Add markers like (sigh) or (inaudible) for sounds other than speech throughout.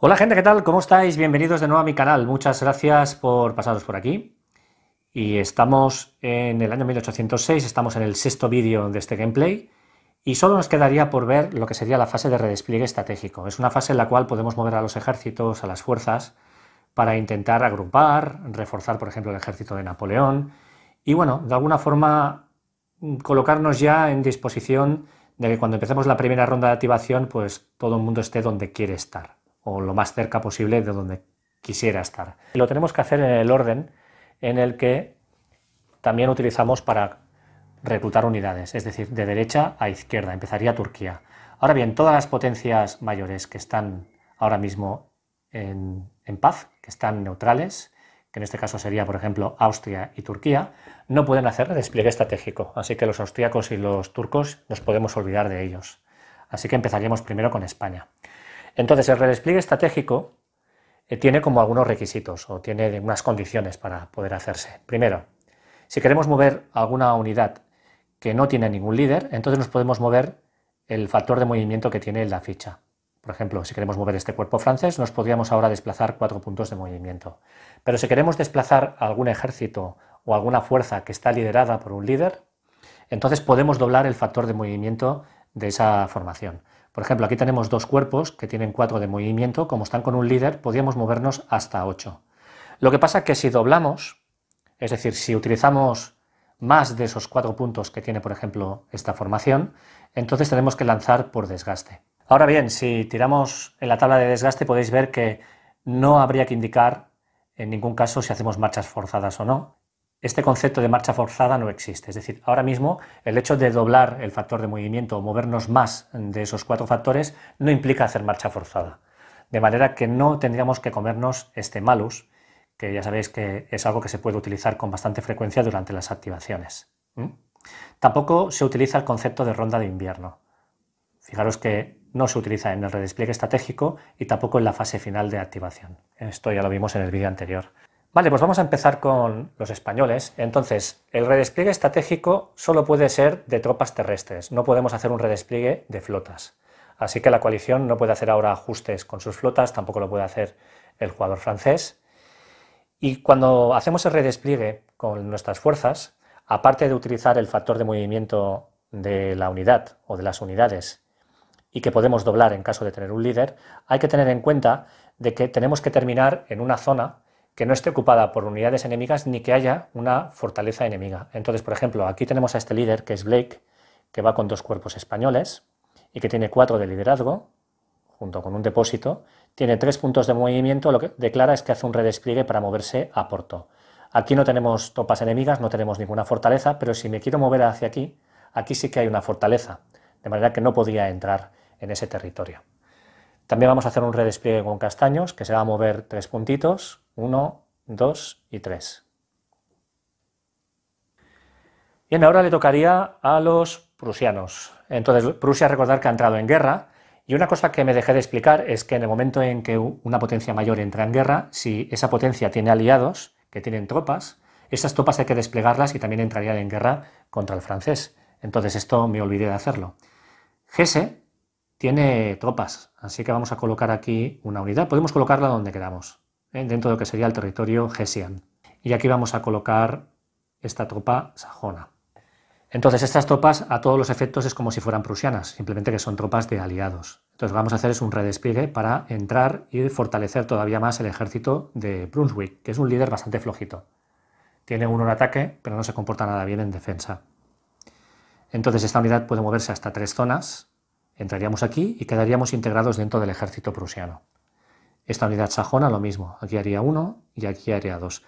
Hola gente, ¿qué tal? ¿Cómo estáis? Bienvenidos de nuevo a mi canal. Muchas gracias por pasaros por aquí. Y estamos en el año 1806, estamos en el sexto vídeo de este gameplay y solo nos quedaría por ver lo que sería la fase de redespliegue estratégico. Es una fase en la cual podemos mover a los ejércitos, a las fuerzas, para intentar agrupar, reforzar, por ejemplo, el ejército de Napoleón y, bueno, de alguna forma mm, colocarnos ya en disposición de que cuando empecemos la primera ronda de activación, pues todo el mundo esté donde quiere estar o lo más cerca posible de donde quisiera estar. Lo tenemos que hacer en el orden en el que también utilizamos para reclutar unidades, es decir, de derecha a izquierda, empezaría Turquía. Ahora bien, todas las potencias mayores que están ahora mismo en, paz, que están neutrales, que en este caso sería, por ejemplo, Austria y Turquía, no pueden hacer despliegue estratégico, así que los austríacos y los turcos nos podemos olvidar de ellos. Así que empezaríamos primero con España. Entonces, el redespliegue estratégico eh, tiene como algunos requisitos o tiene unas condiciones para poder hacerse. Primero, si queremos mover alguna unidad que no tiene ningún líder, entonces nos podemos mover el factor de movimiento que tiene la ficha. Por ejemplo, si queremos mover este cuerpo francés, nos podríamos ahora desplazar cuatro puntos de movimiento. Pero si queremos desplazar algún ejército o alguna fuerza que está liderada por un líder, entonces podemos doblar el factor de movimiento de esa formación. Por ejemplo, aquí tenemos dos cuerpos que tienen cuatro de movimiento. Como están con un líder, podríamos movernos hasta 8. Lo que pasa es que si doblamos, es decir, si utilizamos más de esos cuatro puntos que tiene, por ejemplo, esta formación, entonces tenemos que lanzar por desgaste. Ahora bien, si tiramos en la tabla de desgaste podéis ver que no habría que indicar en ningún caso si hacemos marchas forzadas o no, este concepto de marcha forzada no existe. Es decir, ahora mismo el hecho de doblar el factor de movimiento o movernos más de esos cuatro factores no implica hacer marcha forzada. De manera que no tendríamos que comernos este malus, que ya sabéis que es algo que se puede utilizar con bastante frecuencia durante las activaciones. Tampoco se utiliza el concepto de ronda de invierno. Fijaros que no se utiliza en el redespliegue estratégico y tampoco en la fase final de activación. Esto ya lo vimos en el vídeo anterior. Vale, pues vamos a empezar con los españoles. Entonces, el redespliegue estratégico solo puede ser de tropas terrestres, no podemos hacer un redespliegue de flotas. Así que la coalición no puede hacer ahora ajustes con sus flotas, tampoco lo puede hacer el jugador francés. Y cuando hacemos el redespliegue con nuestras fuerzas, aparte de utilizar el factor de movimiento de la unidad o de las unidades y que podemos doblar en caso de tener un líder, hay que tener en cuenta de que tenemos que terminar en una zona que no esté ocupada por unidades enemigas ni que haya una fortaleza enemiga. Entonces, por ejemplo, aquí tenemos a este líder que es Blake, que va con dos cuerpos españoles y que tiene cuatro de liderazgo, junto con un depósito, tiene tres puntos de movimiento, lo que declara es que hace un redespliegue para moverse a Porto. Aquí no tenemos tropas enemigas, no tenemos ninguna fortaleza, pero si me quiero mover hacia aquí, aquí sí que hay una fortaleza, de manera que no podría entrar en ese territorio. También vamos a hacer un redespliegue con castaños, que se va a mover tres puntitos, 1, 2 y 3. Bien, ahora le tocaría a los prusianos. Entonces, Prusia, recordar que ha entrado en guerra, y una cosa que me dejé de explicar es que en el momento en que una potencia mayor entra en guerra, si esa potencia tiene aliados, que tienen tropas, esas tropas hay que desplegarlas y también entrarían en guerra contra el francés. Entonces esto me olvidé de hacerlo. Gese tiene tropas, así que vamos a colocar aquí una unidad. Podemos colocarla donde queramos. ¿eh? dentro de lo que sería el territorio Hessian. Y aquí vamos a colocar esta tropa sajona. Entonces, estas tropas a todos los efectos es como si fueran prusianas, simplemente que son tropas de aliados. Entonces, lo que vamos a hacer es un redespliegue para entrar y fortalecer todavía más el ejército de Brunswick, que es un líder bastante flojito. Tiene un en ataque, pero no se comporta nada bien en defensa. Entonces, esta unidad puede moverse hasta tres zonas. Entraríamos aquí y quedaríamos integrados dentro del ejército prusiano. Esta unidad sajona lo mismo, aquí haría 1 y aquí haría 2.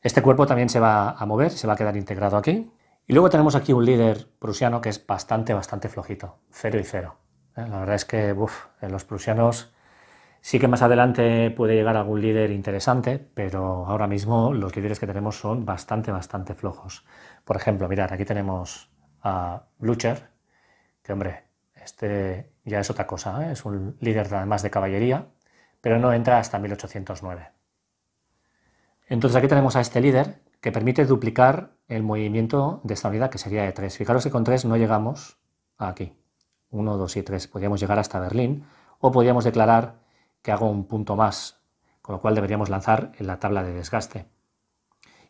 Este cuerpo también se va a mover, se va a quedar integrado aquí. Y luego tenemos aquí un líder prusiano que es bastante, bastante flojito, 0 y 0. Eh, la verdad es que en los prusianos sí que más adelante puede llegar algún líder interesante, pero ahora mismo los líderes que tenemos son bastante, bastante flojos. Por ejemplo, mirad, aquí tenemos a Blucher, que hombre, este ya es otra cosa, ¿eh? es un líder además de caballería, pero no entra hasta 1809. Entonces aquí tenemos a este líder que permite duplicar el movimiento de esta unidad, que sería de 3. Fijaros que con 3 no llegamos aquí. 1, 2 y 3. Podríamos llegar hasta Berlín o podríamos declarar que hago un punto más, con lo cual deberíamos lanzar en la tabla de desgaste.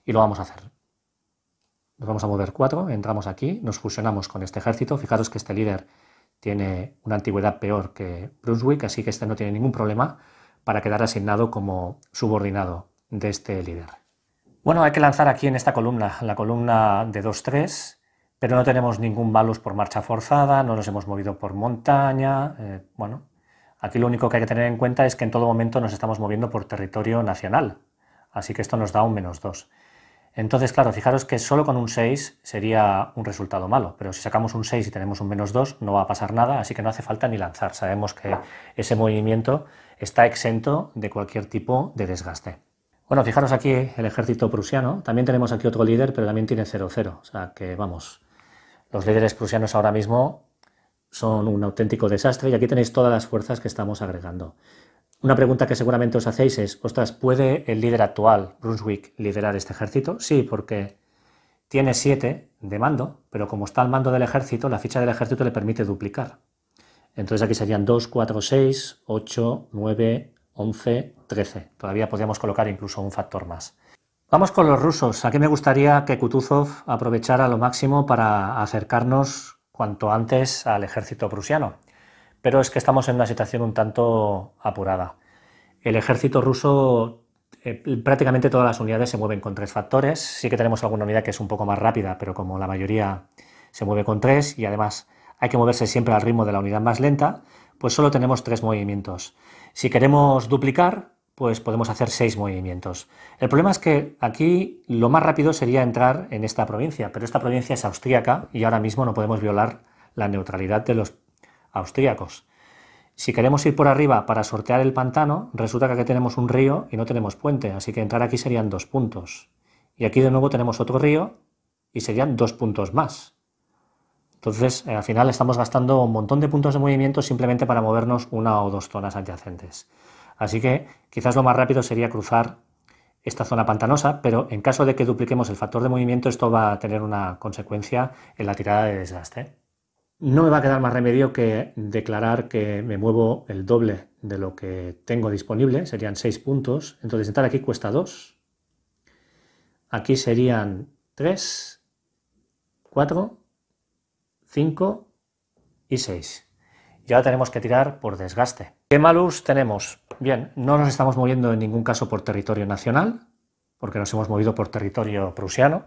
Y lo vamos a hacer. Nos vamos a mover 4, entramos aquí, nos fusionamos con este ejército. Fijaros que este líder tiene una antigüedad peor que Brunswick, así que este no tiene ningún problema para quedar asignado como subordinado de este líder. Bueno, hay que lanzar aquí en esta columna, la columna de 2-3, pero no tenemos ningún balus por marcha forzada, no nos hemos movido por montaña. Eh, bueno, aquí lo único que hay que tener en cuenta es que en todo momento nos estamos moviendo por territorio nacional, así que esto nos da un menos 2. Entonces, claro, fijaros que solo con un 6 sería un resultado malo, pero si sacamos un 6 y tenemos un menos 2 no va a pasar nada, así que no hace falta ni lanzar. Sabemos que ese movimiento está exento de cualquier tipo de desgaste. Bueno, fijaros aquí el ejército prusiano. También tenemos aquí otro líder, pero también tiene 0-0. O sea que vamos, los líderes prusianos ahora mismo son un auténtico desastre y aquí tenéis todas las fuerzas que estamos agregando. Una pregunta que seguramente os hacéis es, ostras, ¿puede el líder actual, Brunswick, liderar este ejército? Sí, porque tiene 7 de mando, pero como está al mando del ejército, la ficha del ejército le permite duplicar. Entonces aquí serían 2, 4, 6, 8, 9, 11, 13. Todavía podríamos colocar incluso un factor más. Vamos con los rusos. Aquí me gustaría que Kutuzov aprovechara lo máximo para acercarnos cuanto antes al ejército prusiano. Pero es que estamos en una situación un tanto apurada. El ejército ruso, eh, prácticamente todas las unidades se mueven con tres factores. Sí que tenemos alguna unidad que es un poco más rápida, pero como la mayoría se mueve con tres y además hay que moverse siempre al ritmo de la unidad más lenta, pues solo tenemos tres movimientos. Si queremos duplicar, pues podemos hacer seis movimientos. El problema es que aquí lo más rápido sería entrar en esta provincia, pero esta provincia es austríaca y ahora mismo no podemos violar la neutralidad de los austríacos. Si queremos ir por arriba para sortear el pantano, resulta que aquí tenemos un río y no tenemos puente, así que entrar aquí serían dos puntos. Y aquí de nuevo tenemos otro río y serían dos puntos más. Entonces, eh, al final estamos gastando un montón de puntos de movimiento simplemente para movernos una o dos zonas adyacentes. Así que quizás lo más rápido sería cruzar esta zona pantanosa, pero en caso de que dupliquemos el factor de movimiento, esto va a tener una consecuencia en la tirada de desgaste. No me va a quedar más remedio que declarar que me muevo el doble de lo que tengo disponible, serían seis puntos. Entonces entrar aquí cuesta 2, aquí serían 3, 4 5 y 6. Y ahora tenemos que tirar por desgaste. ¿Qué malus tenemos? Bien, no nos estamos moviendo en ningún caso por territorio nacional, porque nos hemos movido por territorio prusiano.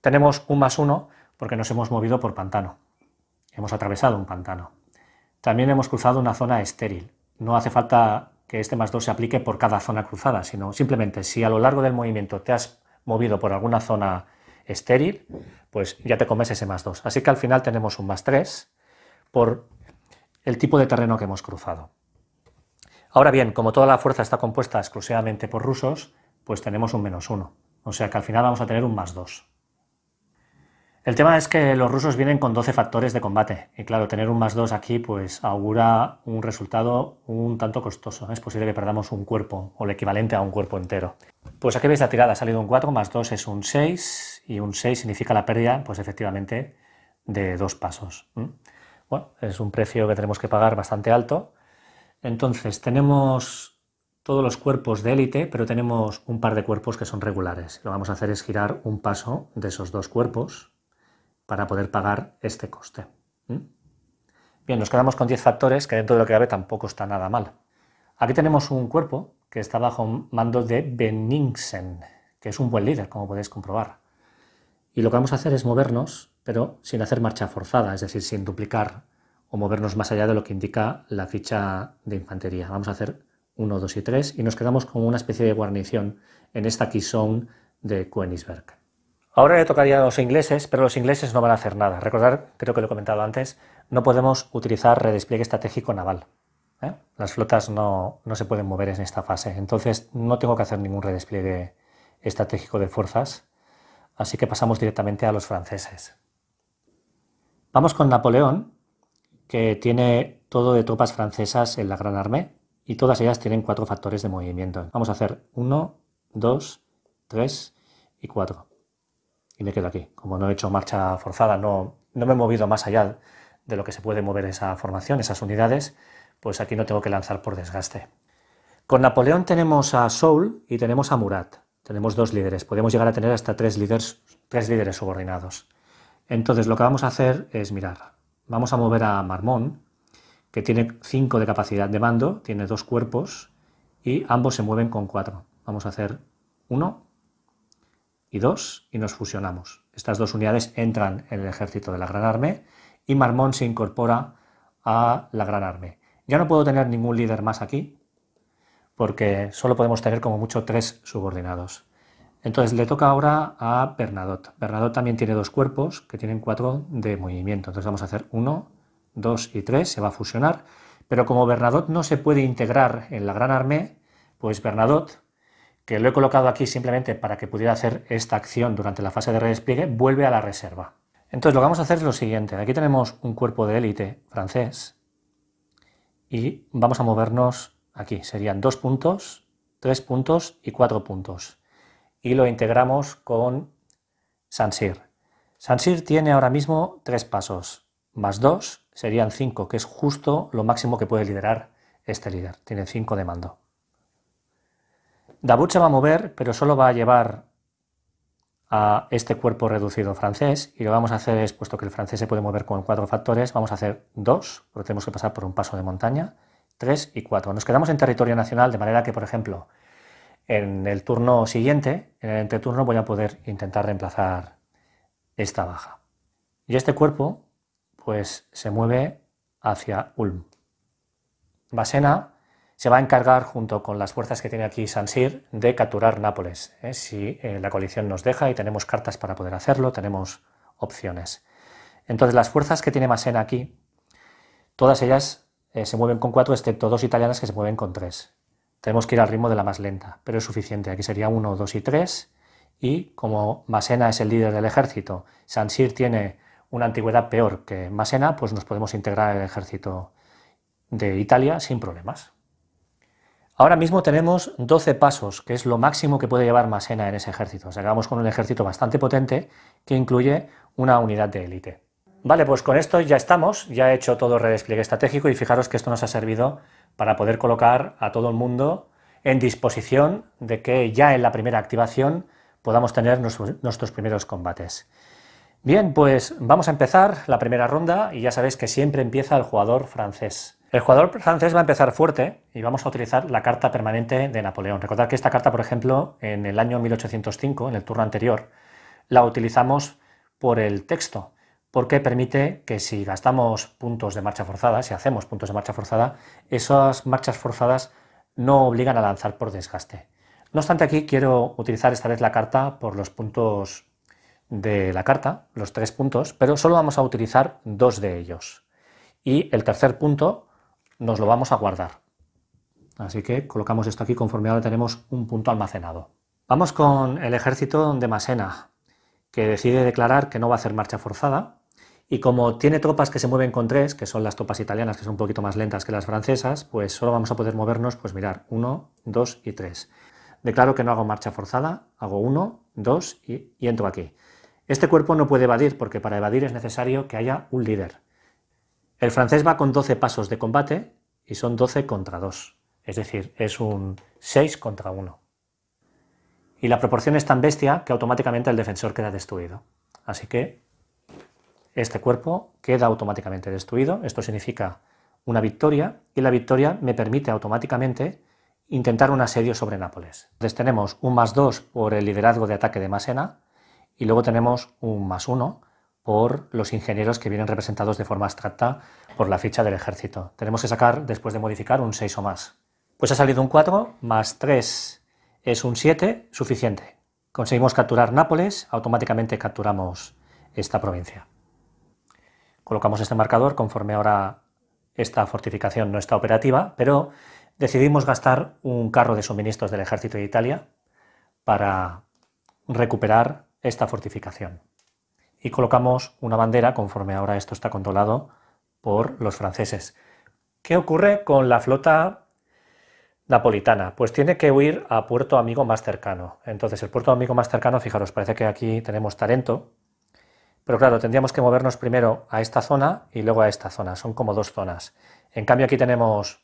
Tenemos un más uno porque nos hemos movido por pantano. Hemos atravesado un pantano. También hemos cruzado una zona estéril. No hace falta que este más 2 se aplique por cada zona cruzada, sino simplemente si a lo largo del movimiento te has movido por alguna zona estéril, pues ya te comes ese más 2. Así que al final tenemos un más 3 por el tipo de terreno que hemos cruzado. Ahora bien, como toda la fuerza está compuesta exclusivamente por rusos, pues tenemos un menos 1. O sea que al final vamos a tener un más 2. El tema es que los rusos vienen con 12 factores de combate y claro, tener un más 2 aquí pues augura un resultado un tanto costoso. Es posible que perdamos un cuerpo o el equivalente a un cuerpo entero. Pues aquí veis la tirada, ha salido un 4, más 2 es un 6 y un 6 significa la pérdida pues efectivamente de dos pasos. Bueno, es un precio que tenemos que pagar bastante alto. Entonces tenemos todos los cuerpos de élite, pero tenemos un par de cuerpos que son regulares. Lo que vamos a hacer es girar un paso de esos dos cuerpos para poder pagar este coste. Bien, nos quedamos con 10 factores que dentro de lo que cabe tampoco está nada mal. Aquí tenemos un cuerpo que está bajo mando de Benningsen, que es un buen líder, como podéis comprobar. Y lo que vamos a hacer es movernos, pero sin hacer marcha forzada, es decir, sin duplicar o movernos más allá de lo que indica la ficha de infantería. Vamos a hacer 1, 2 y 3 y nos quedamos con una especie de guarnición en esta key de Königsberg. Ahora le tocaría a los ingleses, pero los ingleses no van a hacer nada. Recordar, creo que lo he comentado antes, no podemos utilizar redespliegue estratégico naval. ¿eh? Las flotas no, se pueden mover en esta fase, entonces no tengo que hacer ningún redespliegue estratégico de fuerzas, así que pasamos directamente a los franceses. Vamos con Napoleón, que tiene todo de tropas francesas en la Gran Armée y todas ellas tienen cuatro factores de movimiento. Vamos a hacer uno, dos, tres y cuatro y me quedo aquí. Como no he hecho marcha forzada, no, no me he movido más allá de lo que se puede mover esa formación, esas unidades, pues aquí no tengo que lanzar por desgaste. Con Napoleón tenemos a Soul y tenemos a Murat. Tenemos dos líderes. Podemos llegar a tener hasta tres líderes, tres líderes subordinados. Entonces lo que vamos a hacer es mirar. Vamos a mover a Marmón, que tiene cinco de capacidad de mando, tiene dos cuerpos y ambos se mueven con cuatro. Vamos a hacer uno y dos, y nos fusionamos. Estas dos unidades entran en el ejército de la Gran Armée y Marmont se incorpora a la Gran Armée. Ya no puedo tener ningún líder más aquí porque solo podemos tener como mucho tres subordinados. Entonces le toca ahora a Bernadotte. Bernadotte también tiene dos cuerpos que tienen cuatro de movimiento. Entonces vamos a hacer uno, dos y tres, se va a fusionar. Pero como Bernadotte no se puede integrar en la Gran Armée, pues Bernadotte que lo he colocado aquí simplemente para que pudiera hacer esta acción durante la fase de redespliegue, vuelve a la reserva. Entonces lo que vamos a hacer es lo siguiente. Aquí tenemos un cuerpo de élite francés y vamos a movernos aquí. Serían dos puntos, tres puntos y cuatro puntos. Y lo integramos con Sansir. Sansir tiene ahora mismo tres pasos, más dos serían cinco, que es justo lo máximo que puede liderar este líder. Tiene cinco de mando. Dabuche va a mover, pero solo va a llevar a este cuerpo reducido francés y lo que vamos a hacer es, puesto que el francés se puede mover con cuatro factores, vamos a hacer dos, porque tenemos que pasar por un paso de montaña, tres y cuatro. Nos quedamos en territorio nacional, de manera que, por ejemplo, en el turno siguiente, en el entreturno, voy a poder intentar reemplazar esta baja. Y este cuerpo, pues, se mueve hacia Ulm. Basena se va a encargar, junto con las fuerzas que tiene aquí Sansir, de capturar Nápoles. ¿eh? Si eh, la coalición nos deja y tenemos cartas para poder hacerlo, tenemos opciones. Entonces, las fuerzas que tiene Masena aquí, todas ellas eh, se mueven con cuatro, excepto dos italianas que se mueven con tres. Tenemos que ir al ritmo de la más lenta, pero es suficiente. Aquí sería uno, dos y tres. Y como Masena es el líder del ejército, Sansir tiene una antigüedad peor que Masena, pues nos podemos integrar al ejército de Italia sin problemas. Ahora mismo tenemos 12 pasos, que es lo máximo que puede llevar Masena en ese ejército. O acabamos con un ejército bastante potente que incluye una unidad de élite. Vale, pues con esto ya estamos, ya he hecho todo el redespliegue estratégico y fijaros que esto nos ha servido para poder colocar a todo el mundo en disposición de que ya en la primera activación podamos tener nuestros primeros combates. Bien, pues vamos a empezar la primera ronda y ya sabéis que siempre empieza el jugador francés. El jugador francés va a empezar fuerte y vamos a utilizar la carta permanente de Napoleón. Recordad que esta carta, por ejemplo, en el año 1805, en el turno anterior, la utilizamos por el texto, porque permite que si gastamos puntos de marcha forzada, si hacemos puntos de marcha forzada, esas marchas forzadas no obligan a lanzar por desgaste. No obstante, aquí quiero utilizar esta vez la carta por los puntos de la carta, los tres puntos, pero solo vamos a utilizar dos de ellos. Y el tercer punto nos lo vamos a guardar. Así que colocamos esto aquí conforme ahora tenemos un punto almacenado. Vamos con el ejército de Masena, que decide declarar que no va a hacer marcha forzada. Y como tiene tropas que se mueven con tres, que son las tropas italianas, que son un poquito más lentas que las francesas, pues solo vamos a poder movernos, pues mirar, uno, dos y tres. Declaro que no hago marcha forzada, hago uno, dos y entro aquí. Este cuerpo no puede evadir porque para evadir es necesario que haya un líder. El francés va con 12 pasos de combate y son 12 contra 2, es decir, es un 6 contra 1. Y la proporción es tan bestia que automáticamente el defensor queda destruido. Así que este cuerpo queda automáticamente destruido. Esto significa una victoria y la victoria me permite automáticamente intentar un asedio sobre Nápoles. Entonces tenemos un más 2 por el liderazgo de ataque de Masena y luego tenemos un más 1 por los ingenieros que vienen representados de forma abstracta por la ficha del ejército. Tenemos que sacar, después de modificar, un 6 o más. Pues ha salido un 4, más 3 es un 7, suficiente. Conseguimos capturar Nápoles, automáticamente capturamos esta provincia. Colocamos este marcador conforme ahora esta fortificación no está operativa, pero decidimos gastar un carro de suministros del ejército de Italia para recuperar esta fortificación y colocamos una bandera, conforme ahora esto está controlado por los franceses. ¿Qué ocurre con la flota napolitana? Pues tiene que huir a puerto amigo más cercano. Entonces, el puerto amigo más cercano, fijaros, parece que aquí tenemos Tarento, pero claro, tendríamos que movernos primero a esta zona y luego a esta zona, son como dos zonas. En cambio, aquí tenemos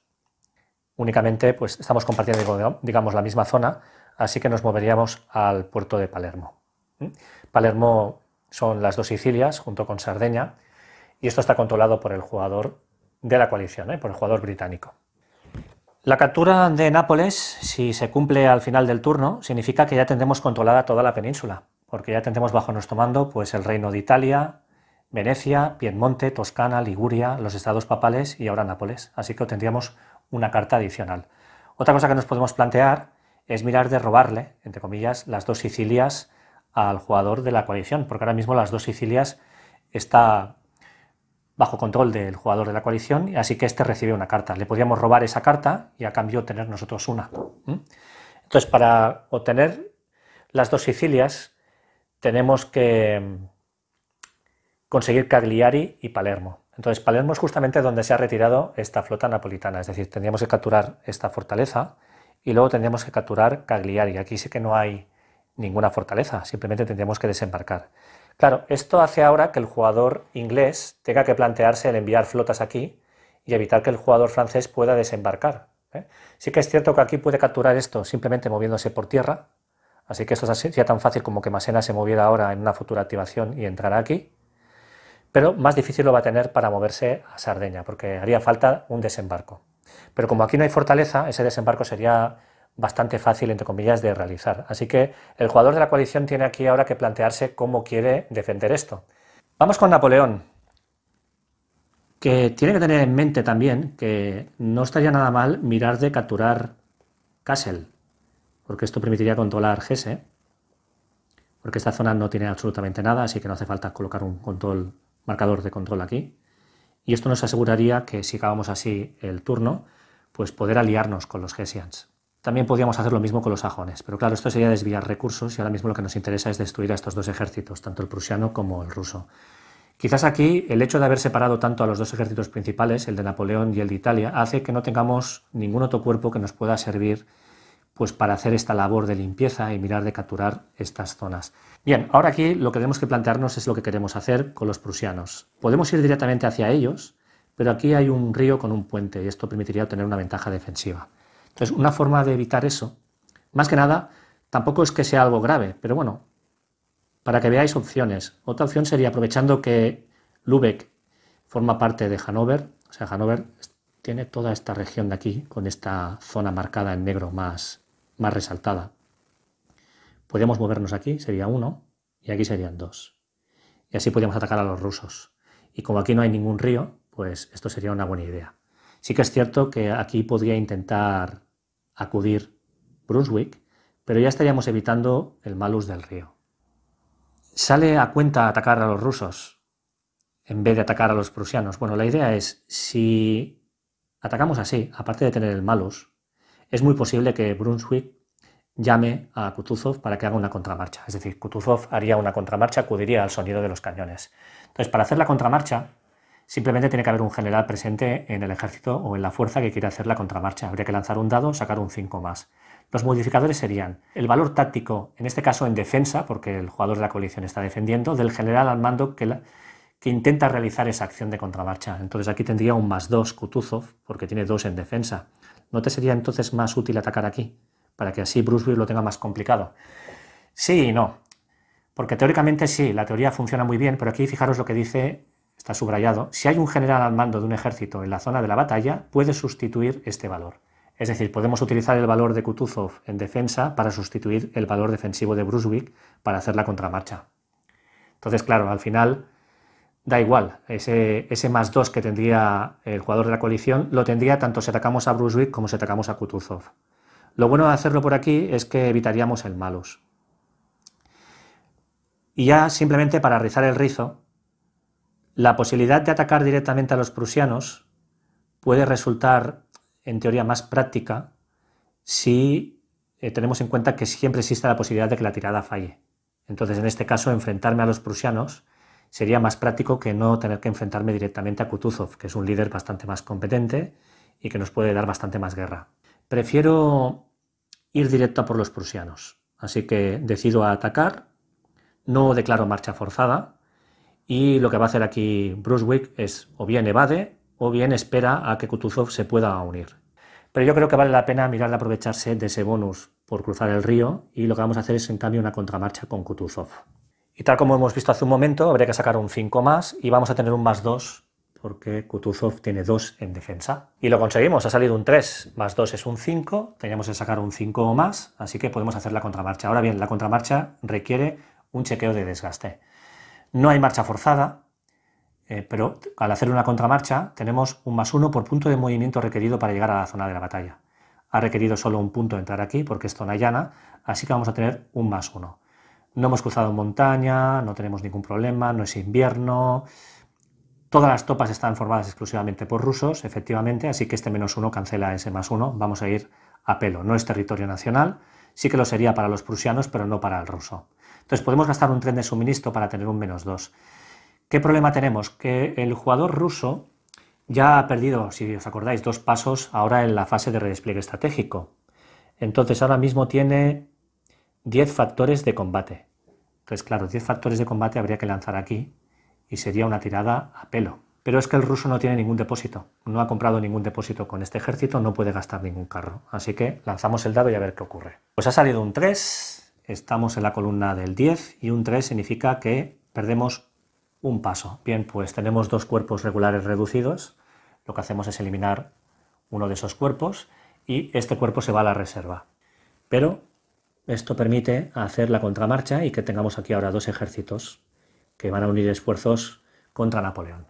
únicamente, pues estamos compartiendo, digamos, la misma zona, así que nos moveríamos al puerto de Palermo. Palermo son las dos Sicilias junto con Sardeña y esto está controlado por el jugador de la coalición, ¿eh? por el jugador británico. La captura de Nápoles, si se cumple al final del turno, significa que ya tendremos controlada toda la península, porque ya tendremos bajo nuestro mando pues, el reino de Italia, Venecia, Piedmonte, Toscana, Liguria, los estados papales y ahora Nápoles, así que tendríamos una carta adicional. Otra cosa que nos podemos plantear es mirar de robarle, entre comillas, las dos Sicilias al jugador de la coalición, porque ahora mismo las dos Sicilias está bajo control del jugador de la coalición, así que este recibe una carta. Le podíamos robar esa carta y a cambio tener nosotros una. Entonces, para obtener las dos Sicilias, tenemos que em, conseguir Cagliari y Palermo. Entonces, Palermo es justamente donde se ha retirado esta flota napolitana, es decir, tendríamos que capturar esta fortaleza y luego tendríamos que capturar Cagliari. Aquí sí que no hay ninguna fortaleza, simplemente tendríamos que desembarcar. Claro, esto hace ahora que el jugador inglés tenga que plantearse el enviar flotas aquí y evitar que el jugador francés pueda desembarcar. ¿eh? Sí que es cierto que aquí puede capturar esto simplemente moviéndose por tierra, así que esto sería tan fácil como que Masena se moviera ahora en una futura activación y entrara aquí, pero más difícil lo va a tener para moverse a Sardeña, porque haría falta un desembarco. Pero como aquí no hay fortaleza, ese desembarco sería bastante fácil, entre comillas, de realizar. Así que el jugador de la coalición tiene aquí ahora que plantearse cómo quiere defender esto. Vamos con Napoleón, que tiene que tener en mente también que no estaría nada mal mirar de capturar Kassel, porque esto permitiría controlar Gese, porque esta zona no tiene absolutamente nada, así que no hace falta colocar un control, marcador de control aquí. Y esto nos aseguraría que si acabamos así el turno, pues poder aliarnos con los Hessians. También podríamos hacer lo mismo con los sajones, pero claro, esto sería desviar recursos y ahora mismo lo que nos interesa es destruir a estos dos ejércitos, tanto el prusiano como el ruso. Quizás aquí el hecho de haber separado tanto a los dos ejércitos principales, el de Napoleón y el de Italia, hace que no tengamos ningún otro cuerpo que nos pueda servir pues para hacer esta labor de limpieza y mirar de capturar estas zonas. Bien, ahora aquí lo que tenemos que plantearnos es lo que queremos hacer con los prusianos. Podemos ir directamente hacia ellos, pero aquí hay un río con un puente y esto permitiría tener una ventaja defensiva. Entonces, una forma de evitar eso, más que nada, tampoco es que sea algo grave, pero bueno, para que veáis opciones. Otra opción sería aprovechando que Lübeck forma parte de Hannover, o sea, Hannover tiene toda esta región de aquí, con esta zona marcada en negro más, más resaltada. Podríamos movernos aquí, sería uno, y aquí serían dos. Y así podríamos atacar a los rusos. Y como aquí no hay ningún río, pues esto sería una buena idea. Sí que es cierto que aquí podría intentar acudir Brunswick, pero ya estaríamos evitando el malus del río. Sale a cuenta atacar a los rusos en vez de atacar a los prusianos. Bueno, la idea es, si atacamos así, aparte de tener el malus, es muy posible que Brunswick llame a Kutuzov para que haga una contramarcha. Es decir, Kutuzov haría una contramarcha, acudiría al sonido de los cañones. Entonces, para hacer la contramarcha, Simplemente tiene que haber un general presente en el ejército o en la fuerza que quiera hacer la contramarcha. Habría que lanzar un dado, sacar un 5 más. Los modificadores serían el valor táctico, en este caso en defensa, porque el jugador de la coalición está defendiendo, del general al mando que, intenta realizar esa acción de contramarcha. Entonces aquí tendría un más 2 Kutuzov, porque tiene 2 en defensa. ¿No te sería entonces más útil atacar aquí? Para que así Bruce Willis lo tenga más complicado. Sí y no. Porque teóricamente sí, la teoría funciona muy bien, pero aquí fijaros lo que dice está subrayado, si hay un general al mando de un ejército en la zona de la batalla, puede sustituir este valor. Es decir, podemos utilizar el valor de Kutuzov en defensa para sustituir el valor defensivo de Bruswick para hacer la contramarcha. Entonces, claro, al final da igual, ese, más 2 que tendría el jugador de la coalición lo tendría tanto si atacamos a Brunswick como si atacamos a Kutuzov. Lo bueno de hacerlo por aquí es que evitaríamos el malus. Y ya simplemente para rizar el rizo, la posibilidad de atacar directamente a los prusianos puede resultar, en teoría, más práctica si eh, tenemos en cuenta que siempre existe la posibilidad de que la tirada falle. Entonces, en este caso, enfrentarme a los prusianos sería más práctico que no tener que enfrentarme directamente a Kutuzov, que es un líder bastante más competente y que nos puede dar bastante más guerra. Prefiero ir directo por los prusianos, así que decido atacar, no declaro marcha forzada, y lo que va a hacer aquí Wick es o bien evade o bien espera a que Kutuzov se pueda unir. Pero yo creo que vale la pena mirar de aprovecharse de ese bonus por cruzar el río y lo que vamos a hacer es en cambio una contramarcha con Kutuzov. Y tal como hemos visto hace un momento, habría que sacar un 5 más y vamos a tener un más 2 porque Kutuzov tiene 2 en defensa. Y lo conseguimos, ha salido un 3, más 2 es un 5, teníamos que sacar un 5 o más, así que podemos hacer la contramarcha. Ahora bien, la contramarcha requiere un chequeo de desgaste. No hay marcha forzada, eh, pero al hacer una contramarcha tenemos un más uno por punto de movimiento requerido para llegar a la zona de la batalla. Ha requerido solo un punto entrar aquí porque es zona llana, así que vamos a tener un más uno. No hemos cruzado montaña, no tenemos ningún problema, no es invierno. Todas las topas están formadas exclusivamente por rusos, efectivamente, así que este menos uno cancela ese más uno. Vamos a ir a pelo. No es territorio nacional, sí que lo sería para los prusianos, pero no para el ruso. Entonces podemos gastar un tren de suministro para tener un menos 2. ¿Qué problema tenemos? Que el jugador ruso ya ha perdido, si os acordáis, dos pasos ahora en la fase de redespliegue estratégico. Entonces ahora mismo tiene 10 factores de combate. Entonces, claro, 10 factores de combate habría que lanzar aquí y sería una tirada a pelo. Pero es que el ruso no tiene ningún depósito, no ha comprado ningún depósito con este ejército, no puede gastar ningún carro. Así que lanzamos el dado y a ver qué ocurre. Pues ha salido un 3, estamos en la columna del 10 y un 3 significa que perdemos un paso. Bien, pues tenemos dos cuerpos regulares reducidos, lo que hacemos es eliminar uno de esos cuerpos y este cuerpo se va a la reserva. Pero esto permite hacer la contramarcha y que tengamos aquí ahora dos ejércitos que van a unir esfuerzos contra Napoleón.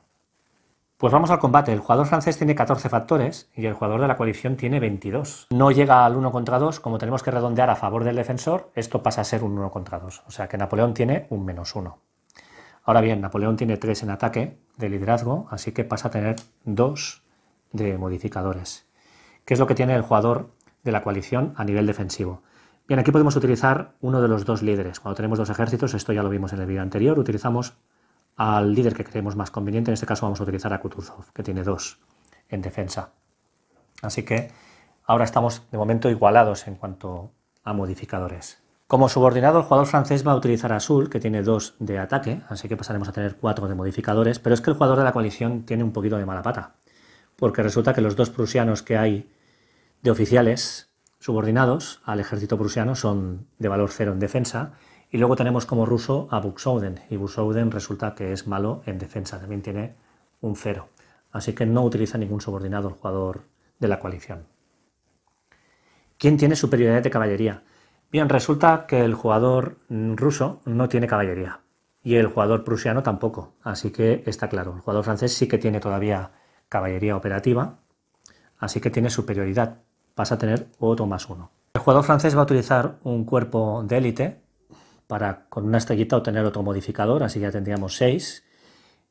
Pues vamos al combate. El jugador francés tiene 14 factores y el jugador de la coalición tiene 22. No llega al 1 contra 2, como tenemos que redondear a favor del defensor, esto pasa a ser un 1 contra 2. O sea que Napoleón tiene un menos 1. Ahora bien, Napoleón tiene 3 en ataque de liderazgo, así que pasa a tener 2 de modificadores. ¿Qué es lo que tiene el jugador de la coalición a nivel defensivo? Bien, aquí podemos utilizar uno de los dos líderes. Cuando tenemos dos ejércitos, esto ya lo vimos en el vídeo anterior, utilizamos al líder que creemos más conveniente. En este caso vamos a utilizar a Kutuzov, que tiene dos en defensa. Así que ahora estamos de momento igualados en cuanto a modificadores. Como subordinado, el jugador francés va a utilizar a Sul, que tiene dos de ataque, así que pasaremos a tener cuatro de modificadores, pero es que el jugador de la coalición tiene un poquito de mala pata, porque resulta que los dos prusianos que hay de oficiales subordinados al ejército prusiano son de valor cero en defensa y luego tenemos como ruso a Buxouden, y Buxhouden resulta que es malo en defensa, también tiene un cero. Así que no utiliza ningún subordinado el jugador de la coalición. ¿Quién tiene superioridad de caballería? Bien, resulta que el jugador ruso no tiene caballería y el jugador prusiano tampoco, así que está claro, el jugador francés sí que tiene todavía caballería operativa, así que tiene superioridad, pasa a tener otro más uno. El jugador francés va a utilizar un cuerpo de élite para con una estrellita obtener otro modificador, así que ya tendríamos 6.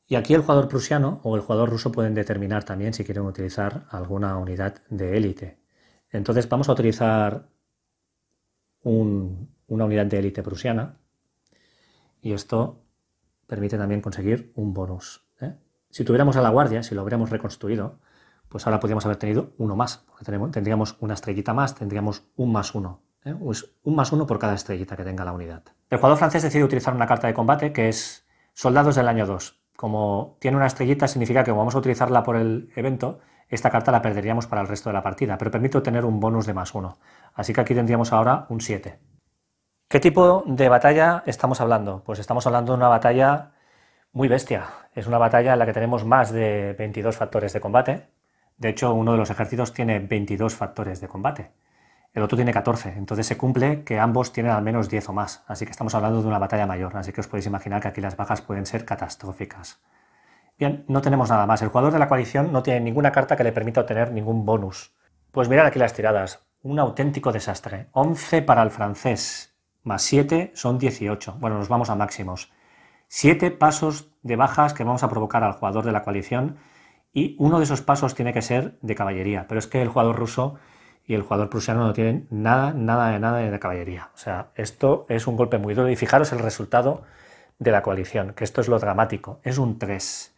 Y aquí el jugador prusiano o el jugador ruso pueden determinar también si quieren utilizar alguna unidad de élite. Entonces vamos a utilizar una unidad de élite prusiana y esto permite también conseguir un bonus. ¿eh? Si tuviéramos a la guardia, si lo hubiéramos reconstruido, pues ahora podríamos haber tenido uno más, tendríamos una estrellita más, tendríamos un más uno. ¿eh? Un más uno por cada estrellita que tenga la unidad. El jugador francés decide utilizar una carta de combate que es Soldados del año 2. Como tiene una estrellita, significa que como vamos a utilizarla por el evento, esta carta la perderíamos para el resto de la partida, pero permite obtener un bonus de más uno. Así que aquí tendríamos ahora un 7. ¿Qué tipo de batalla estamos hablando? Pues estamos hablando de una batalla muy bestia. Es una batalla en la que tenemos más de 22 factores de combate. De hecho, uno de los ejércitos tiene 22 factores de combate el otro tiene 14. Entonces se cumple que ambos tienen al menos 10 o más. Así que estamos hablando de una batalla mayor. Así que os podéis imaginar que aquí las bajas pueden ser catastróficas. Bien, no tenemos nada más. El jugador de la coalición no tiene ninguna carta que le permita obtener ningún bonus. Pues mirad aquí las tiradas. Un auténtico desastre. 11 para el francés, más 7 son 18. Bueno, nos vamos a máximos. 7 pasos de bajas que vamos a provocar al jugador de la coalición y uno de esos pasos tiene que ser de caballería. Pero es que el jugador ruso y el jugador prusiano no tiene nada, nada de nada de caballería. O sea, esto es un golpe muy duro y fijaros el resultado de la coalición, que esto es lo dramático, es un 3.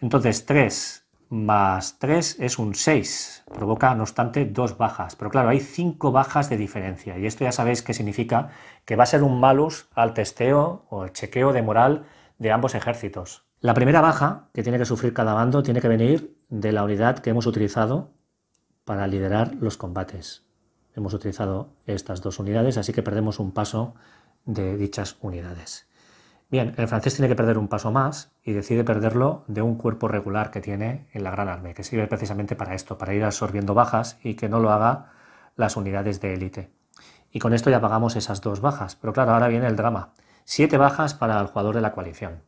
Entonces, 3 más 3 es un 6, provoca no obstante dos bajas, pero claro, hay cinco bajas de diferencia y esto ya sabéis qué significa que va a ser un malus al testeo o chequeo de moral de ambos ejércitos. La primera baja que tiene que sufrir cada bando tiene que venir de la unidad que hemos utilizado para liderar los combates. Hemos utilizado estas dos unidades, así que perdemos un paso de dichas unidades. Bien, el francés tiene que perder un paso más y decide perderlo de un cuerpo regular que tiene en la Gran Arme, que sirve precisamente para esto, para ir absorbiendo bajas y que no lo haga las unidades de élite. Y con esto ya pagamos esas dos bajas, pero claro, ahora viene el drama. Siete bajas para el jugador de la coalición.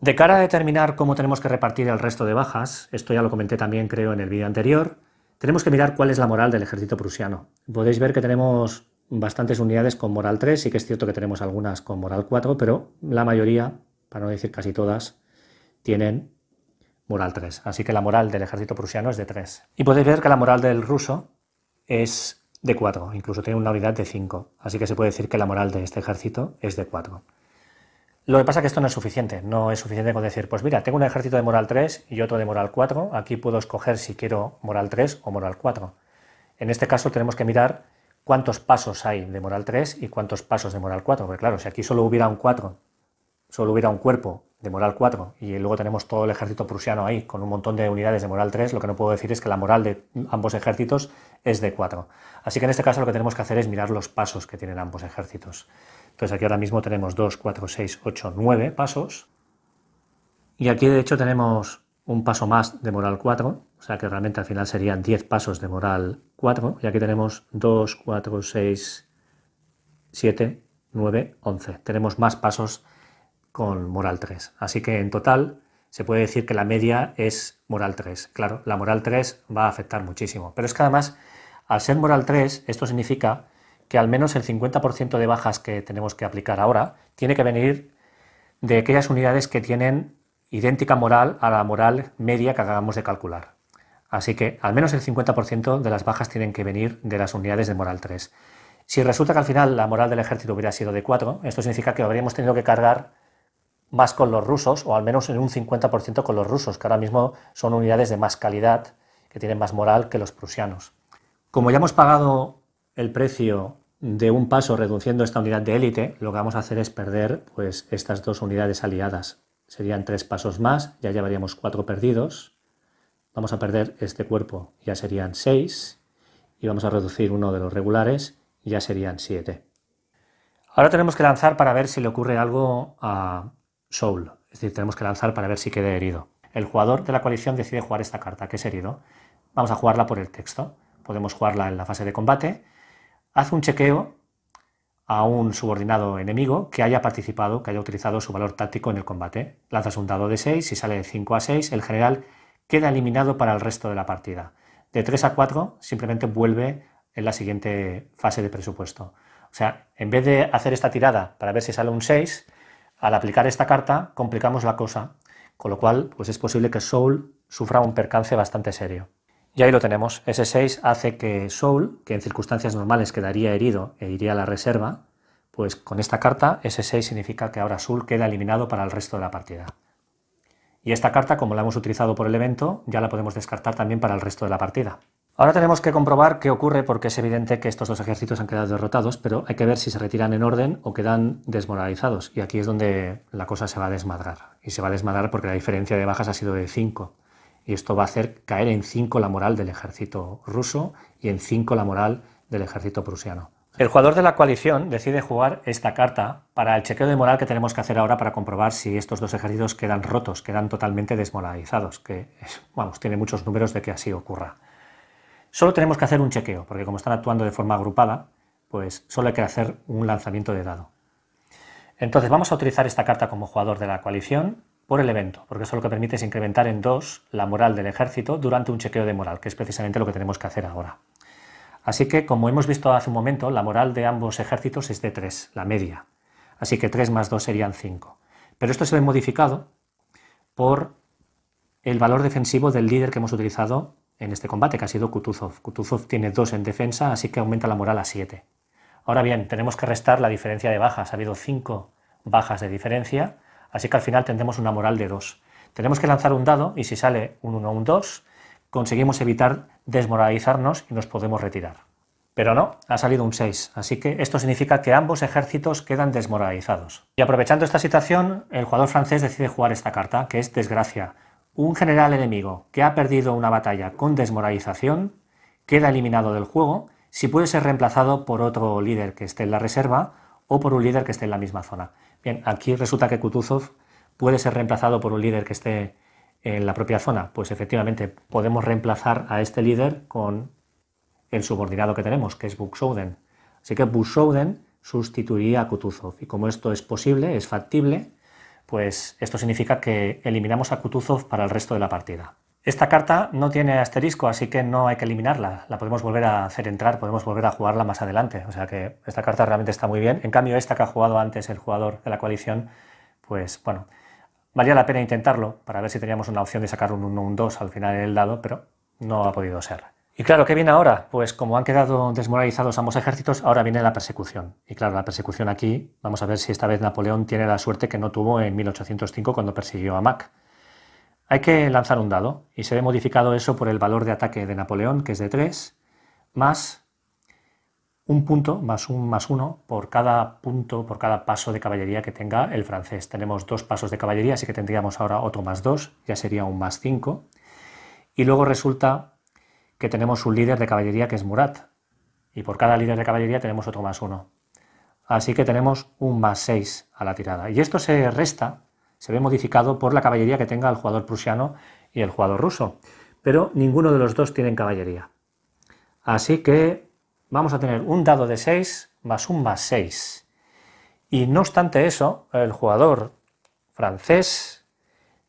De cara a determinar cómo tenemos que repartir el resto de bajas, esto ya lo comenté también creo en el vídeo anterior, tenemos que mirar cuál es la moral del ejército prusiano. Podéis ver que tenemos bastantes unidades con moral 3, sí que es cierto que tenemos algunas con moral 4, pero la mayoría, para no decir casi todas, tienen moral 3. Así que la moral del ejército prusiano es de 3. Y podéis ver que la moral del ruso es de 4, incluso tiene una unidad de 5. Así que se puede decir que la moral de este ejército es de 4. Lo que pasa es que esto no es suficiente, no es suficiente con decir, pues mira, tengo un ejército de moral 3 y otro de moral 4, aquí puedo escoger si quiero moral 3 o moral 4. En este caso tenemos que mirar cuántos pasos hay de moral 3 y cuántos pasos de moral 4, porque claro, si aquí solo hubiera un 4, solo hubiera un cuerpo de moral 4 y luego tenemos todo el ejército prusiano ahí con un montón de unidades de moral 3, lo que no puedo decir es que la moral de ambos ejércitos es de 4. Así que en este caso lo que tenemos que hacer es mirar los pasos que tienen ambos ejércitos. Entonces aquí ahora mismo tenemos 2, 4, 6, 8, 9 pasos y aquí de hecho tenemos un paso más de moral 4, o sea que realmente al final serían 10 pasos de moral 4 y aquí tenemos 2, 4, 6, 7, 9, 11. Tenemos más pasos con moral 3. Así que en total se puede decir que la media es moral 3. Claro, la moral 3 va a afectar muchísimo. Pero es que además, al ser moral 3, esto significa que al menos el 50% de bajas que tenemos que aplicar ahora tiene que venir de aquellas unidades que tienen idéntica moral a la moral media que acabamos de calcular. Así que al menos el 50% de las bajas tienen que venir de las unidades de moral 3. Si resulta que al final la moral del ejército hubiera sido de 4, esto significa que habríamos tenido que cargar más con los rusos, o al menos en un 50% con los rusos, que ahora mismo son unidades de más calidad, que tienen más moral que los prusianos. Como ya hemos pagado el precio de un paso reduciendo esta unidad de élite, lo que vamos a hacer es perder pues, estas dos unidades aliadas. Serían tres pasos más, ya llevaríamos cuatro perdidos. Vamos a perder este cuerpo, ya serían seis. Y vamos a reducir uno de los regulares, ya serían siete. Ahora tenemos que lanzar para ver si le ocurre algo a, Soul, es decir, tenemos que lanzar para ver si queda herido. El jugador de la coalición decide jugar esta carta, que es herido. Vamos a jugarla por el texto. Podemos jugarla en la fase de combate. Haz un chequeo a un subordinado enemigo que haya participado, que haya utilizado su valor táctico en el combate. Lanzas un dado de 6, si sale de 5 a 6, el general queda eliminado para el resto de la partida. De 3 a 4 simplemente vuelve en la siguiente fase de presupuesto. O sea, en vez de hacer esta tirada para ver si sale un 6, al aplicar esta carta complicamos la cosa, con lo cual pues es posible que Soul sufra un percance bastante serio. Y ahí lo tenemos. s 6 hace que Soul, que en circunstancias normales quedaría herido e iría a la reserva, pues con esta carta s 6 significa que ahora Soul queda eliminado para el resto de la partida. Y esta carta, como la hemos utilizado por el evento, ya la podemos descartar también para el resto de la partida. Ahora tenemos que comprobar qué ocurre porque es evidente que estos dos ejércitos han quedado derrotados, pero hay que ver si se retiran en orden o quedan desmoralizados. Y aquí es donde la cosa se va a desmadrar. Y se va a desmadrar porque la diferencia de bajas ha sido de 5. Y esto va a hacer caer en 5 la moral del ejército ruso y en 5 la moral del ejército prusiano. El jugador de la coalición decide jugar esta carta para el chequeo de moral que tenemos que hacer ahora para comprobar si estos dos ejércitos quedan rotos, quedan totalmente desmoralizados, que vamos, tiene muchos números de que así ocurra. Solo tenemos que hacer un chequeo, porque como están actuando de forma agrupada, pues solo hay que hacer un lanzamiento de dado. Entonces vamos a utilizar esta carta como jugador de la coalición por el evento, porque eso lo que permite es incrementar en 2 la moral del ejército durante un chequeo de moral, que es precisamente lo que tenemos que hacer ahora. Así que, como hemos visto hace un momento, la moral de ambos ejércitos es de 3, la media. Así que 3 más 2 serían 5. Pero esto se ve modificado por el valor defensivo del líder que hemos utilizado en este combate, que ha sido Kutuzov. Kutuzov tiene 2 en defensa, así que aumenta la moral a 7. Ahora bien, tenemos que restar la diferencia de bajas. Ha habido 5 bajas de diferencia, así que al final tendremos una moral de 2. Tenemos que lanzar un dado y si sale un 1 o un 2, conseguimos evitar desmoralizarnos y nos podemos retirar. Pero no, ha salido un 6, así que esto significa que ambos ejércitos quedan desmoralizados. Y aprovechando esta situación, el jugador francés decide jugar esta carta, que es desgracia. Un general enemigo que ha perdido una batalla con desmoralización queda eliminado del juego si puede ser reemplazado por otro líder que esté en la reserva o por un líder que esté en la misma zona. Bien, aquí resulta que Kutuzov puede ser reemplazado por un líder que esté en la propia zona. Pues efectivamente podemos reemplazar a este líder con el subordinado que tenemos, que es Buxoden. Así que Buxoden sustituiría a Kutuzov. Y como esto es posible, es factible, pues esto significa que eliminamos a Kutuzov para el resto de la partida. Esta carta no tiene asterisco, así que no hay que eliminarla. La podemos volver a hacer entrar, podemos volver a jugarla más adelante. O sea que esta carta realmente está muy bien. En cambio, esta que ha jugado antes el jugador de la coalición, pues bueno, valía la pena intentarlo para ver si teníamos una opción de sacar un 1-1-2 al final del dado, pero no ha podido ser. Y claro, ¿qué viene ahora? Pues como han quedado desmoralizados ambos ejércitos, ahora viene la persecución. Y claro, la persecución aquí, vamos a ver si esta vez Napoleón tiene la suerte que no tuvo en 1805 cuando persiguió a Mack. Hay que lanzar un dado y se ve modificado eso por el valor de ataque de Napoleón, que es de 3, más un punto, más un más uno, por cada punto, por cada paso de caballería que tenga el francés. Tenemos dos pasos de caballería, así que tendríamos ahora otro más dos, ya sería un más 5. Y luego resulta que tenemos un líder de caballería que es Murat. Y por cada líder de caballería tenemos otro más uno. Así que tenemos un más 6 a la tirada. Y esto se resta, se ve modificado por la caballería que tenga el jugador prusiano y el jugador ruso. Pero ninguno de los dos tienen caballería. Así que vamos a tener un dado de 6 más un más 6. Y no obstante eso, el jugador francés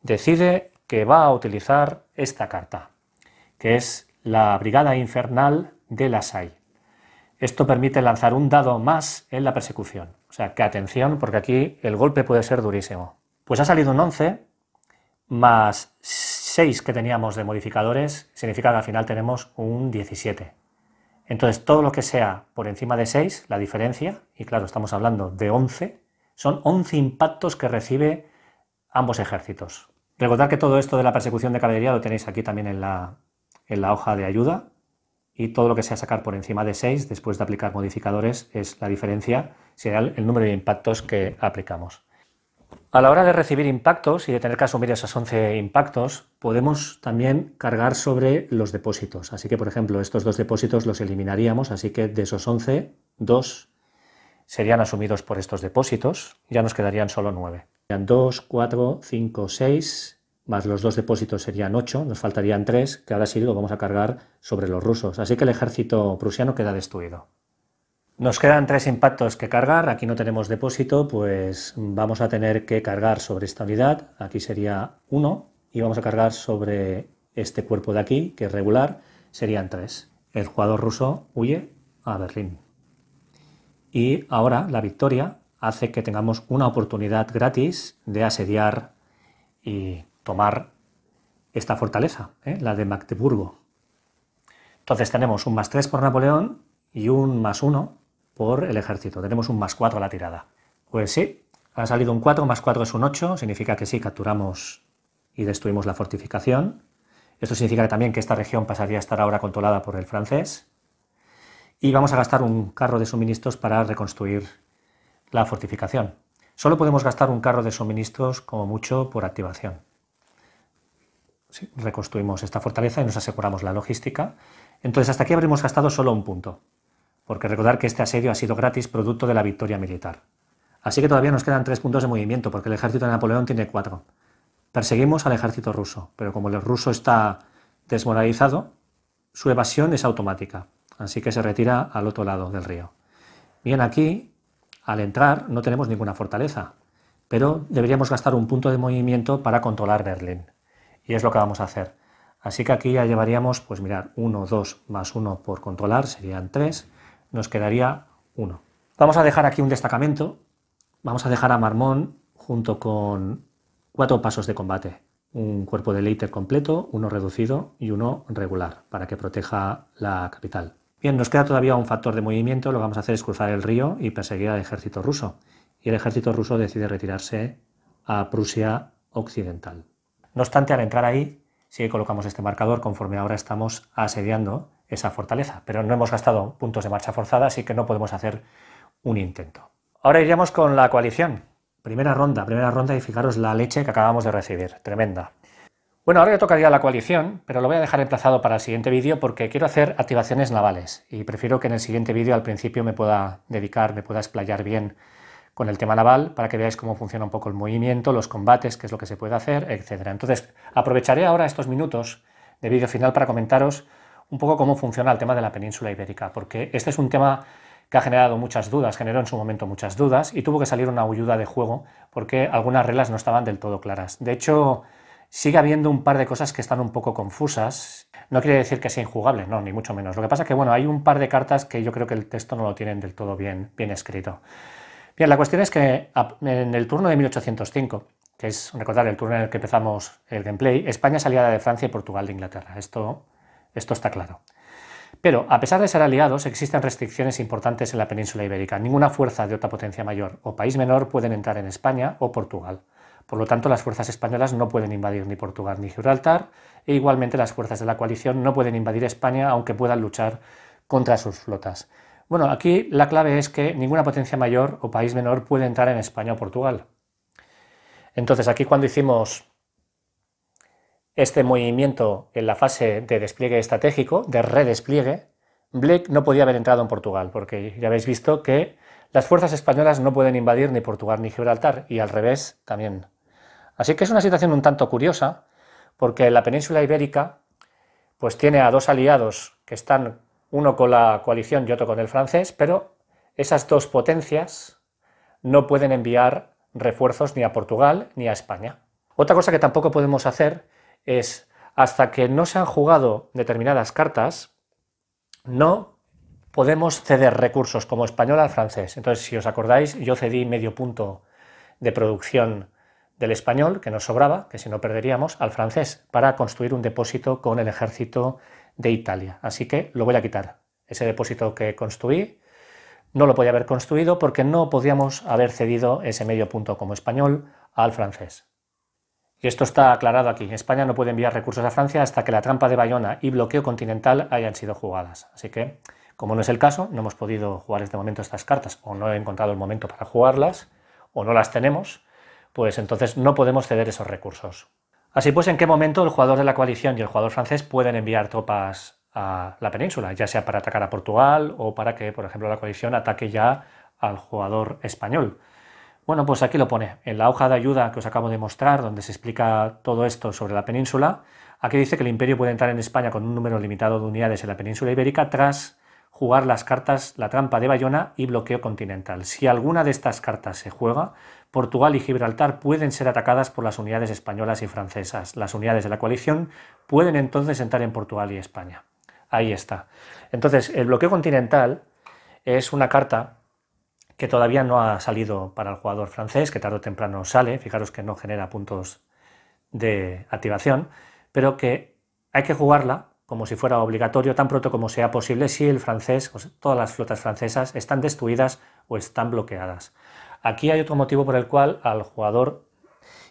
decide que va a utilizar esta carta, que es la Brigada Infernal de la SAI. Esto permite lanzar un dado más en la persecución. O sea, que atención, porque aquí el golpe puede ser durísimo. Pues ha salido un 11 más 6 que teníamos de modificadores, significa que al final tenemos un 17. Entonces, todo lo que sea por encima de 6, la diferencia, y claro, estamos hablando de 11, son 11 impactos que recibe ambos ejércitos. Recordad que todo esto de la persecución de caballería lo tenéis aquí también en la, en la hoja de ayuda y todo lo que sea sacar por encima de 6 después de aplicar modificadores es la diferencia, será el número de impactos que aplicamos. A la hora de recibir impactos y de tener que asumir esos 11 impactos, podemos también cargar sobre los depósitos. Así que, por ejemplo, estos dos depósitos los eliminaríamos, así que de esos 11, 2 serían asumidos por estos depósitos, ya nos quedarían solo 9. 2, 4, 5, 6, más los dos depósitos serían ocho, nos faltarían tres, que ahora sí lo vamos a cargar sobre los rusos. Así que el ejército prusiano queda destruido. Nos quedan tres impactos que cargar, aquí no tenemos depósito, pues vamos a tener que cargar sobre esta unidad, aquí sería uno, y vamos a cargar sobre este cuerpo de aquí, que es regular, serían tres. El jugador ruso huye a Berlín. Y ahora la victoria hace que tengamos una oportunidad gratis de asediar y tomar esta fortaleza, ¿eh? la de Magdeburgo. Entonces tenemos un más 3 por Napoleón y un más 1 por el ejército. Tenemos un más 4 a la tirada. Pues sí, ha salido un 4, más 4 es un 8, significa que sí, capturamos y destruimos la fortificación. Esto significa también que esta región pasaría a estar ahora controlada por el francés. Y vamos a gastar un carro de suministros para reconstruir la fortificación. Solo podemos gastar un carro de suministros como mucho por activación reconstruimos esta fortaleza y nos aseguramos la logística. Entonces, hasta aquí habremos gastado solo un punto, porque recordar que este asedio ha sido gratis producto de la victoria militar. Así que todavía nos quedan tres puntos de movimiento, porque el ejército de Napoleón tiene cuatro. Perseguimos al ejército ruso, pero como el ruso está desmoralizado, su evasión es automática, así que se retira al otro lado del río. Bien, aquí, al entrar, no tenemos ninguna fortaleza, pero deberíamos gastar un punto de movimiento para controlar Berlín y es lo que vamos a hacer. Así que aquí ya llevaríamos, pues mirar, 1, 2 más 1 por controlar serían 3, nos quedaría 1. Vamos a dejar aquí un destacamento, vamos a dejar a Marmón junto con cuatro pasos de combate, un cuerpo de Leiter completo, uno reducido y uno regular, para que proteja la capital. Bien, nos queda todavía un factor de movimiento, lo que vamos a hacer es cruzar el río y perseguir al ejército ruso, y el ejército ruso decide retirarse a Prusia Occidental. No obstante, al entrar ahí, sí colocamos este marcador conforme ahora estamos asediando esa fortaleza, pero no hemos gastado puntos de marcha forzada, así que no podemos hacer un intento. Ahora iríamos con la coalición. Primera ronda, primera ronda y fijaros la leche que acabamos de recibir, tremenda. Bueno, ahora ya tocaría la coalición, pero lo voy a dejar emplazado para el siguiente vídeo porque quiero hacer activaciones navales y prefiero que en el siguiente vídeo al principio me pueda dedicar, me pueda explayar bien con el tema naval para que veáis cómo funciona un poco el movimiento, los combates, qué es lo que se puede hacer, etc. Entonces, aprovecharé ahora estos minutos de vídeo final para comentaros un poco cómo funciona el tema de la península ibérica, porque este es un tema que ha generado muchas dudas, generó en su momento muchas dudas y tuvo que salir una huyuda de juego porque algunas reglas no estaban del todo claras. De hecho, sigue habiendo un par de cosas que están un poco confusas. No quiere decir que sea injugable, no, ni mucho menos. Lo que pasa es que, bueno, hay un par de cartas que yo creo que el texto no lo tienen del todo bien escrito. Bien, la cuestión es que en el turno de 1805, que es, recordar, el turno en el que empezamos el gameplay, España es aliada de Francia y Portugal de Inglaterra. Esto, está claro. Pero, a pesar de ser aliados, existen restricciones importantes en la península ibérica. Ninguna fuerza de otra potencia mayor o país menor puede entrar en España o Portugal. Por lo tanto, las fuerzas españolas no pueden invadir ni Portugal ni Gibraltar, e igualmente las fuerzas de la coalición no pueden invadir España, aunque puedan luchar contra sus flotas. Bueno, aquí la clave es que ninguna potencia mayor o país menor puede entrar en España o Portugal. Entonces, aquí cuando hicimos este movimiento en la fase de despliegue estratégico, de redespliegue, Blake no podía haber entrado en Portugal, porque ya habéis visto que las fuerzas españolas no pueden invadir ni Portugal ni Gibraltar, y al revés también. Así que es una situación un tanto curiosa, porque la península ibérica pues tiene a dos aliados que están uno con la coalición y otro con el francés, pero esas dos potencias no pueden enviar refuerzos ni a Portugal ni a España. Otra cosa que tampoco podemos hacer es, hasta que no se han jugado determinadas cartas, no podemos ceder recursos como español al francés. Entonces, si os acordáis, yo cedí medio punto de producción del español, que nos sobraba, que si no perderíamos, al francés, para construir un depósito con el ejército de Italia. Así que lo voy a quitar. Ese depósito que construí no lo podía haber construido porque no podíamos haber cedido ese medio punto como español al francés. Y esto está aclarado aquí. España no puede enviar recursos a Francia hasta que la trampa de Bayona y bloqueo continental hayan sido jugadas. Así que, como no es el caso, no hemos podido jugar este momento estas cartas o no he encontrado el momento para jugarlas o no las tenemos, pues entonces no podemos ceder esos recursos. Así pues, ¿en qué momento el jugador de la coalición y el jugador francés pueden enviar tropas a la península, ya sea para atacar a Portugal o para que, por ejemplo, la coalición ataque ya al jugador español? Bueno, pues aquí lo pone, en la hoja de ayuda que os acabo de mostrar, donde se explica todo esto sobre la península, aquí dice que el imperio puede entrar en España con un número limitado de unidades en la península ibérica tras jugar las cartas La trampa de Bayona y Bloqueo continental. Si alguna de estas cartas se juega, Portugal y Gibraltar pueden ser atacadas por las unidades españolas y francesas. Las unidades de la coalición pueden entonces entrar en Portugal y España. Ahí está. Entonces, el bloqueo continental es una carta que todavía no ha salido para el jugador francés, que tarde o temprano sale, fijaros que no genera puntos de activación, pero que hay que jugarla como si fuera obligatorio tan pronto como sea posible si el francés, o todas las flotas francesas están destruidas o están bloqueadas. Aquí hay otro motivo por el cual al jugador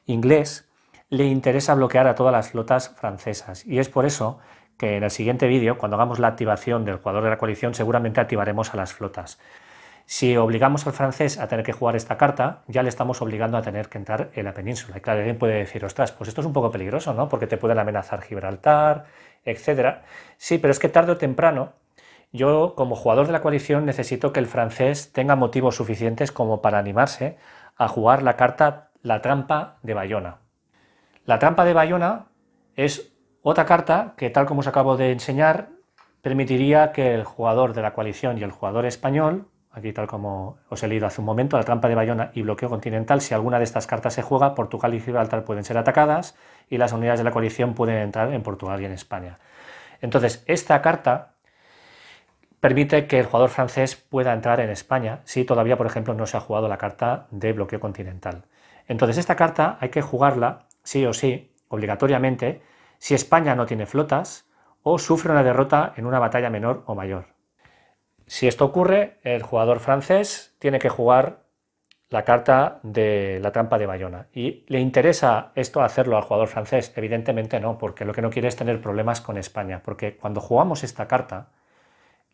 inglés le interesa bloquear a todas las flotas francesas y es por eso que en el siguiente vídeo, cuando hagamos la activación del jugador de la coalición, seguramente activaremos a las flotas. Si obligamos al francés a tener que jugar esta carta, ya le estamos obligando a tener que entrar en la península. Y claro, alguien puede decir, ostras, pues esto es un poco peligroso, ¿no? Porque te pueden amenazar Gibraltar, etc. Sí, pero es que tarde o temprano yo, como jugador de la coalición, necesito que el francés tenga motivos suficientes como para animarse a jugar la carta La trampa de Bayona. La trampa de Bayona es otra carta que, tal como os acabo de enseñar, permitiría que el jugador de la coalición y el jugador español, aquí tal como os he leído hace un momento, la trampa de Bayona y bloqueo continental, si alguna de estas cartas se juega, Portugal y Gibraltar pueden ser atacadas y las unidades de la coalición pueden entrar en Portugal y en España. Entonces, esta carta permite que el jugador francés pueda entrar en España si todavía, por ejemplo, no se ha jugado la carta de bloqueo continental. Entonces, esta carta hay que jugarla, sí o sí, obligatoriamente, si España no tiene flotas o sufre una derrota en una batalla menor o mayor. Si esto ocurre, el jugador francés tiene que jugar la carta de la trampa de Bayona. ¿Y le interesa esto hacerlo al jugador francés? Evidentemente no, porque lo que no quiere es tener problemas con España, porque cuando jugamos esta carta,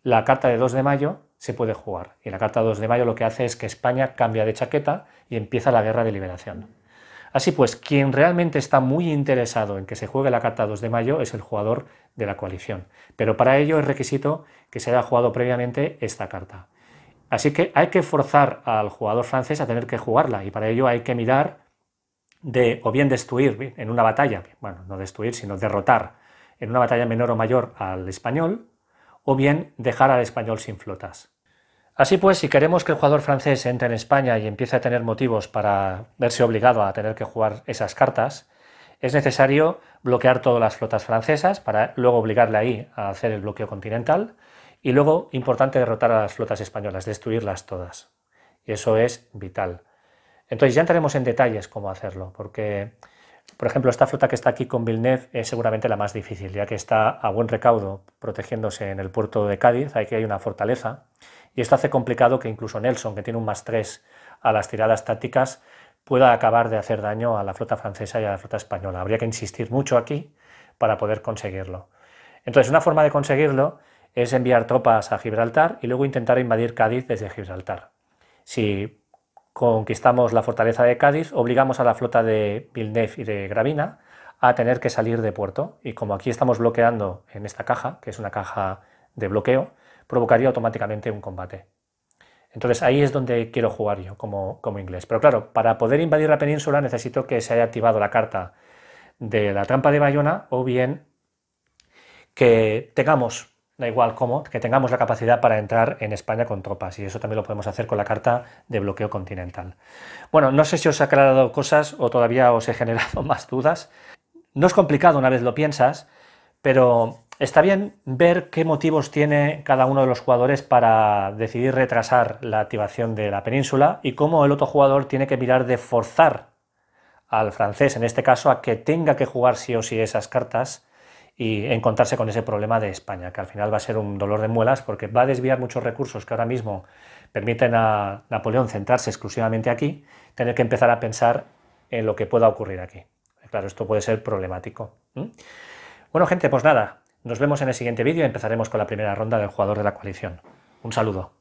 la carta de 2 de mayo se puede jugar. Y la carta 2 de mayo lo que hace es que España cambia de chaqueta y empieza la guerra de liberación. Así pues, quien realmente está muy interesado en que se juegue la carta 2 de mayo es el jugador de la coalición. Pero para ello es requisito que se haya jugado previamente esta carta. Así que hay que forzar al jugador francés a tener que jugarla y para ello hay que mirar de o bien destruir en una batalla, bueno, no destruir, sino derrotar en una batalla menor o mayor al español, o bien dejar al español sin flotas. Así pues, si queremos que el jugador francés entre en España y empiece a tener motivos para verse obligado a tener que jugar esas cartas, es necesario bloquear todas las flotas francesas para luego obligarle ahí a hacer el bloqueo continental y luego, importante, derrotar a las flotas españolas, destruirlas todas. Y eso es vital. Entonces ya entraremos en detalles cómo hacerlo, porque por ejemplo, esta flota que está aquí con Villeneuve es seguramente la más difícil, ya que está a buen recaudo protegiéndose en el puerto de Cádiz, que hay una fortaleza, y esto hace complicado que incluso Nelson, que tiene un más 3 a las tiradas tácticas, pueda acabar de hacer daño a la flota francesa y a la flota española. Habría que insistir mucho aquí para poder conseguirlo. Entonces, una forma de conseguirlo es enviar tropas a Gibraltar y luego intentar invadir Cádiz desde Gibraltar. Si conquistamos la fortaleza de Cádiz, obligamos a la flota de Vilnef y de Gravina a tener que salir de puerto. Y como aquí estamos bloqueando en esta caja, que es una caja de bloqueo, provocaría automáticamente un combate. Entonces ahí es donde quiero jugar yo como, como inglés. Pero claro, para poder invadir la península necesito que se haya activado la carta de la trampa de Bayona o bien que tengamos da igual cómo, que tengamos la capacidad para entrar en España con tropas. Y eso también lo podemos hacer con la carta de bloqueo continental. Bueno, no sé si os he aclarado cosas o todavía os he (laughs) generado más dudas. No es complicado una vez lo piensas, pero está bien ver qué motivos tiene cada uno de los jugadores para decidir retrasar la activación de la península y cómo el otro jugador tiene que mirar de forzar al francés, en este caso, a que tenga que jugar sí o sí esas cartas y encontrarse con ese problema de España, que al final va a ser un dolor de muelas porque va a desviar muchos recursos que ahora mismo permiten a Napoleón centrarse exclusivamente aquí, tener que empezar a pensar en lo que pueda ocurrir aquí. Claro, esto puede ser problemático. Bueno, gente, pues nada, nos vemos en el siguiente vídeo y empezaremos con la primera ronda del jugador de la coalición. Un saludo.